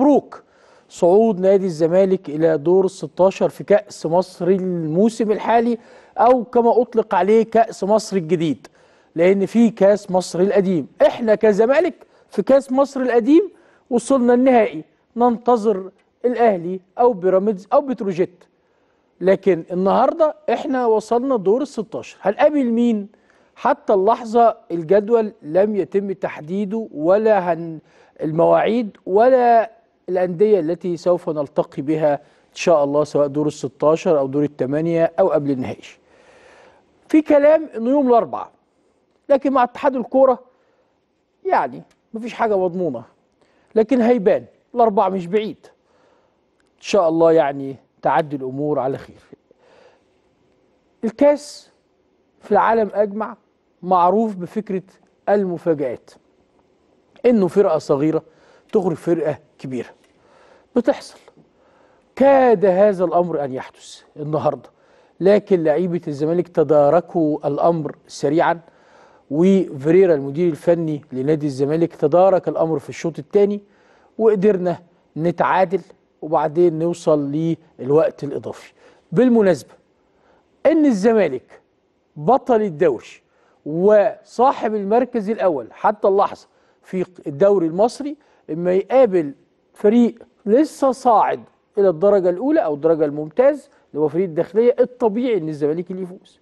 مبروك صعود نادي الزمالك إلى دور ال 16 في كأس مصر الموسم الحالي أو كما أطلق عليه كأس مصر الجديد لأن في كأس مصر القديم إحنا كزمالك في كأس مصر القديم وصلنا النهائي ننتظر الأهلي أو بيراميدز أو بتروجيت لكن النهاردة إحنا وصلنا دور ال 16 هنقابل مين؟ حتى اللحظة الجدول لم يتم تحديده ولا هن المواعيد ولا الأندية التي سوف نلتقي بها إن شاء الله سواء دور ال 16 أو دور الثمانية أو قبل النهائي في كلام إنه يوم الأربعاء لكن مع اتحاد الكورة يعني مفيش حاجة مضمونة لكن هيبان الأربعاء مش بعيد إن شاء الله يعني تعدي الأمور على خير الكاس في العالم أجمع معروف بفكرة المفاجآت إنه فرقة صغيرة تغرب فرقة كبيرة بتحصل كاد هذا الأمر أن يحدث النهاردة لكن لعيبة الزمالك تداركوا الأمر سريعا وفريرا المدير الفني لنادي الزمالك تدارك الأمر في الشوط الثاني وقدرنا نتعادل وبعدين نوصل للوقت الإضافي بالمناسبة إن الزمالك بطل الدوري وصاحب المركز الأول حتى اللحظة في الدوري المصري إما يقابل فريق لسه صاعد الى الدرجه الاولى او الدرجه الممتاز اللي هو فريق الداخليه الطبيعي ان الزمالك اللي يفوز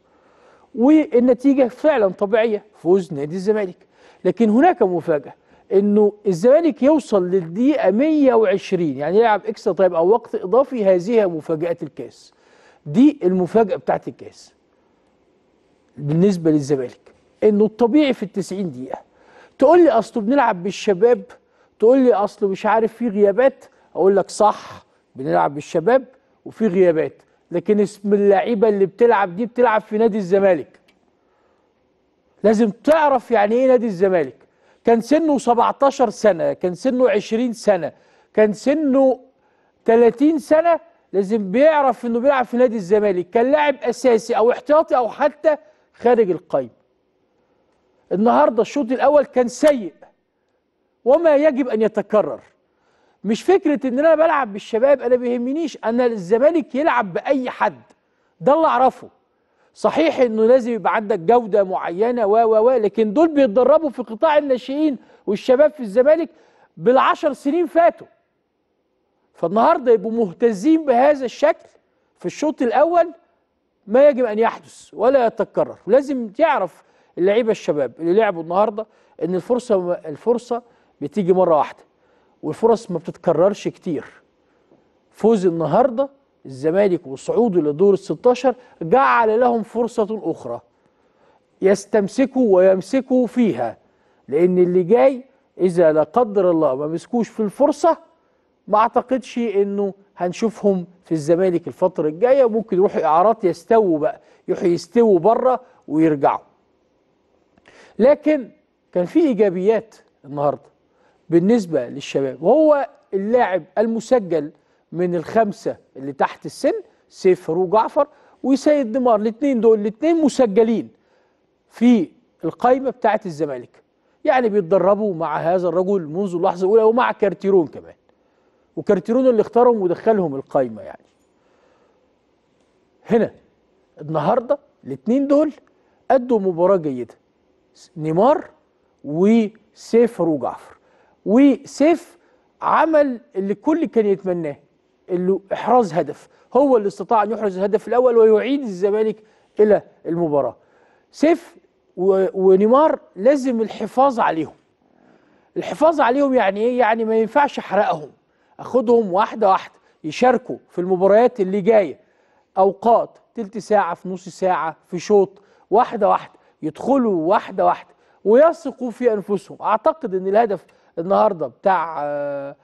والنتيجه فعلا طبيعيه فوز نادي الزمالك لكن هناك مفاجاه انه الزمالك يوصل للدقيقه 120 يعني يلعب اكسترا تايم او وقت اضافي هذه مفاجاه الكاس دي المفاجاه بتاعت الكاس بالنسبه للزمالك انه الطبيعي في ال 90 دقيقه تقول لي اصله بنلعب بالشباب تقول لي اصله مش عارف في غيابات اقول لك صح بنلعب بالشباب وفي غيابات لكن اسم اللعيبه اللي بتلعب دي بتلعب في نادي الزمالك لازم تعرف يعني ايه نادي الزمالك كان سنه 17 سنه كان سنه 20 سنه كان سنه 30 سنه لازم بيعرف انه بيلعب في نادي الزمالك كان لاعب اساسي او احتياطي او حتى خارج القايمه النهارده الشوط الاول كان سيء وما يجب ان يتكرر مش فكره ان انا بلعب بالشباب انا بيهمنيش انا الزمالك يلعب باي حد ده اللي اعرفه صحيح انه لازم يبقى عندك جوده معينه و و و لكن دول بيتدربوا في قطاع الناشئين والشباب في الزمالك بالعشر سنين فاتوا فالنهارده يبقوا مهتزين بهذا الشكل في الشوط الاول ما يجب ان يحدث ولا يتكرر لازم تعرف اللعيبه الشباب اللي لعبوا النهارده ان الفرصه الفرصه بتيجي مره واحده والفرص ما بتتكررش كتير فوز النهارده الزمالك وصعوده لدور ال 16 جعل لهم فرصه اخرى يستمسكوا ويمسكوا فيها لان اللي جاي اذا لا قدر الله ما مسكوش في الفرصه ما اعتقدش انه هنشوفهم في الزمالك الفتره الجايه ممكن يروحوا اعارات يستووا بقى يروحوا يستووا بره ويرجعوا لكن كان في ايجابيات النهارده بالنسبة للشباب وهو اللاعب المسجل من الخمسة اللي تحت السن سيف فاروق جعفر وسيد نيمار الاثنين دول الاثنين مسجلين في القايمة بتاعة الزمالك يعني بيتدربوا مع هذا الرجل منذ اللحظة الأولى ومع كارتيرون كمان وكارتيرون اللي اختارهم ودخلهم القايمة يعني هنا النهاردة الاثنين دول أدوا مباراة جيدة نيمار وسيف فاروق جعفر وسيف عمل اللي الكل كان يتمناه اللي احراز هدف هو اللي استطاع ان يحرز الهدف الاول ويعيد الزمالك الى المباراه سيف ونيمار لازم الحفاظ عليهم الحفاظ عليهم يعني ايه يعني ما ينفعش احرقهم اخدهم واحده واحده يشاركوا في المباريات اللي جايه اوقات تلت ساعه في نص ساعه في شوط واحده واحده يدخلوا واحده واحده ويثقوا في انفسهم اعتقد ان الهدف النهارده بتاع آه،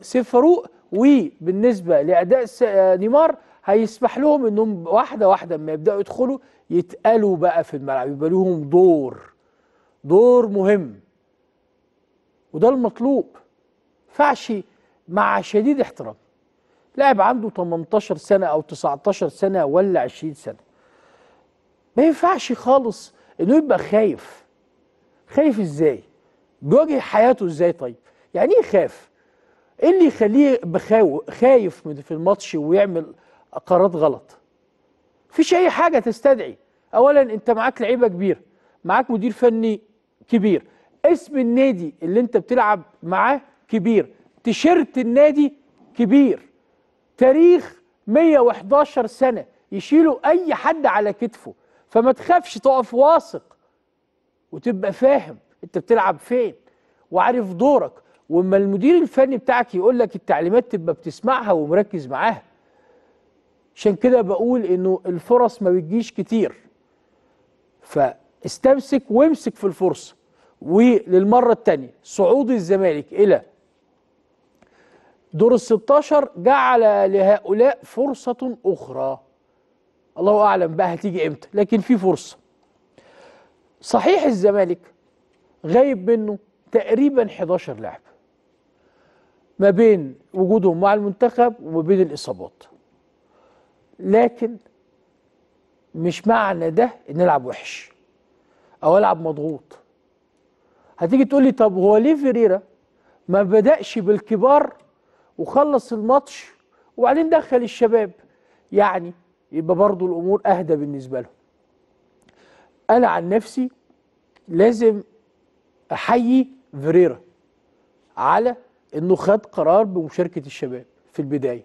سيف فاروق وبالنسبه لاداء آه، نيمار هيسمح لهم انهم واحده واحده لما يبداوا يدخلوا يتقالوا بقى في الملعب يبقى لهم دور دور مهم وده المطلوب فعشي مع شديد احترام لاعب عنده 18 سنه او 19 سنه ولا 20 سنه ما ينفعش خالص انه يبقى خايف خايف ازاي بيواجه حياته ازاي طيب يعني ايه يخاف ايه اللي يخليه خايف من في الماتش ويعمل قرارات غلط مفيش اي حاجه تستدعي اولا انت معاك لعيبه كبيره معاك مدير فني كبير اسم النادي اللي انت بتلعب معاه كبير تيشيرت النادي كبير تاريخ 111 سنه يشيلوا اي حد على كتفه فما تخافش تقف واثق وتبقى فاهم انت بتلعب فين وعارف دورك واما المدير الفني بتاعك يقول لك التعليمات تبقى بتسمعها ومركز معاها عشان كده بقول انه الفرص ما بتجيش كتير فاستمسك وامسك في الفرصه وللمره الثانيه صعود الزمالك الى دور ال 16 جعل لهؤلاء فرصه اخرى الله اعلم بقى هتيجي امتى لكن في فرصه صحيح الزمالك غايب منه تقريبا 11 لاعب ما بين وجودهم مع المنتخب وما بين الاصابات لكن مش معنى ده ان العب وحش او العب مضغوط هتيجي تقول لي طب هو ليه فيريرا ما بدأش بالكبار وخلص الماتش وبعدين دخل الشباب يعني يبقى برضو الامور اهدى بالنسبه لهم انا عن نفسي لازم احيي فيريرا على انه خد قرار بمشاركه الشباب في البدايه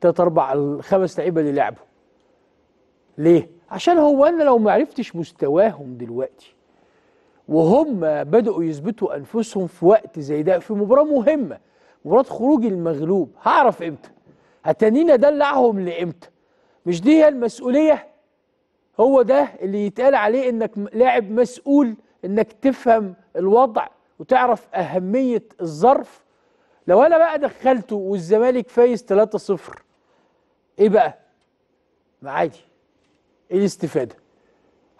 ثلاث اربع الخمس لعيبه اللي لعبوا ليه؟ عشان هو انا لو ما عرفتش مستواهم دلوقتي وهم بدأوا يثبتوا انفسهم في وقت زي ده في مباراه مهمه مباراه خروج المغلوب هعرف امتى؟ هتنين ادلعهم لامتى؟ مش دي هي المسؤوليه؟ هو ده اللي يتقال عليه انك لاعب مسؤول انك تفهم الوضع وتعرف أهمية الظرف لو أنا بقى دخلته والزمالك فايز 3-0 إيه بقى؟ ما عادي إيه الاستفادة؟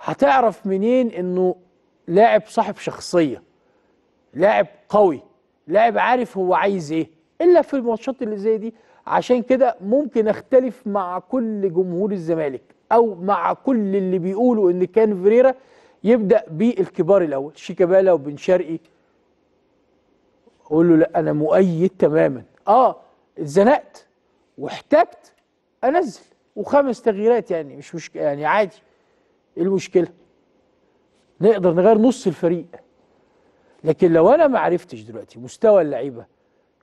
هتعرف منين إنه لاعب صاحب شخصية لاعب قوي لاعب عارف هو عايز إيه إلا في الماتشات اللي زي دي عشان كده ممكن أختلف مع كل جمهور الزمالك أو مع كل اللي بيقولوا إن كان فيريرا يبدا بالكبار الاول شيكابالا وبن شرقي اقول له لا انا مؤيد تماما اه اتزنقت واحتجت انزل وخمس تغييرات يعني مش مش يعني عادي ايه المشكله نقدر نغير نص الفريق لكن لو انا ما عرفتش دلوقتي مستوى اللعيبه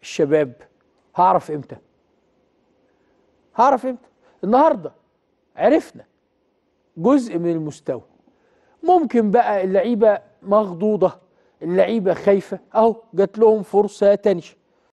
الشباب هعرف امتى هعرف امتى النهارده عرفنا جزء من المستوى ممكن بقى اللعيبه مخضوضه اللعيبه خايفه اهو جات لهم فرصه تانية